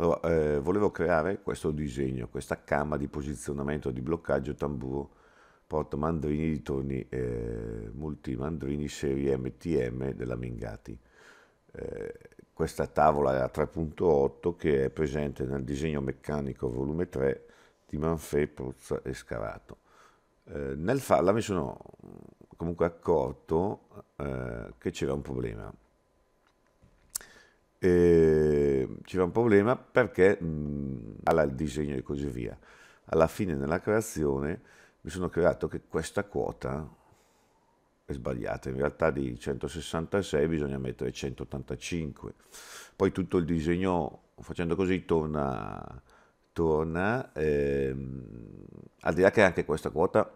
Allora, eh, volevo creare questo disegno, questa camma di posizionamento di bloccaggio tamburo porta mandrini di torni eh, mandrini serie MTM della Mingati. Eh, questa tavola è a 3.8 che è presente nel disegno meccanico volume 3 di Manfè, Pruzza e Scarato. Eh, nel farla mi sono comunque accorto eh, che c'era un problema. E eh, c'era un problema perché mh, mm, alla il disegno e così via. Alla fine nella creazione mi sono creato che questa quota è sbagliata, in realtà di 166 bisogna mettere 185. Poi tutto il disegno facendo così torna, torna ehm, al di là che anche questa quota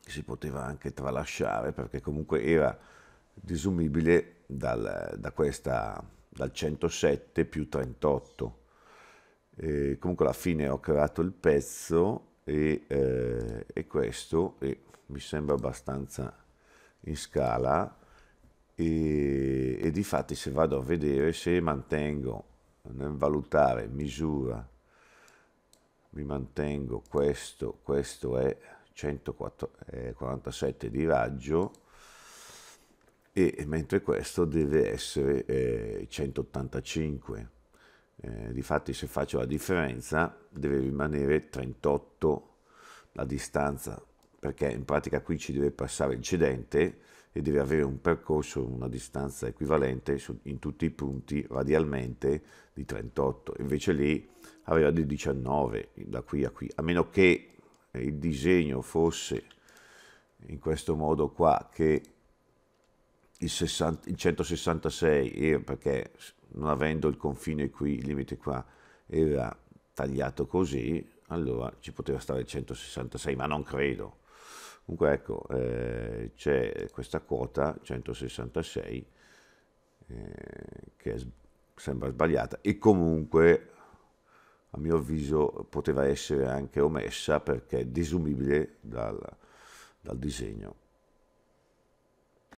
si poteva anche tralasciare perché comunque era disumibile dal, da questa dal 107 più 38. E comunque alla fine ho creato il pezzo e, eh, e questo e mi sembra abbastanza in scala e, e di fatti se vado a vedere se mantengo nel valutare misura mi mantengo questo questo è 147 eh, di raggio e mentre questo deve essere eh, 185. Eh, difatti se faccio la differenza deve rimanere 38 la distanza perché in pratica qui ci deve passare il cedente e deve avere un percorso, una distanza equivalente su, in tutti i punti radialmente di 38, invece lì aveva di 19 da qui a qui, a meno che il disegno fosse in questo modo qua che il, 60, il 166 era perché non avendo il confine qui, il limite qua, era tagliato così, allora ci poteva stare il 166, ma non credo. Comunque ecco, eh, c'è questa quota 166 eh, che è, sembra sbagliata e comunque a mio avviso poteva essere anche omessa perché è disumibile dal, dal disegno.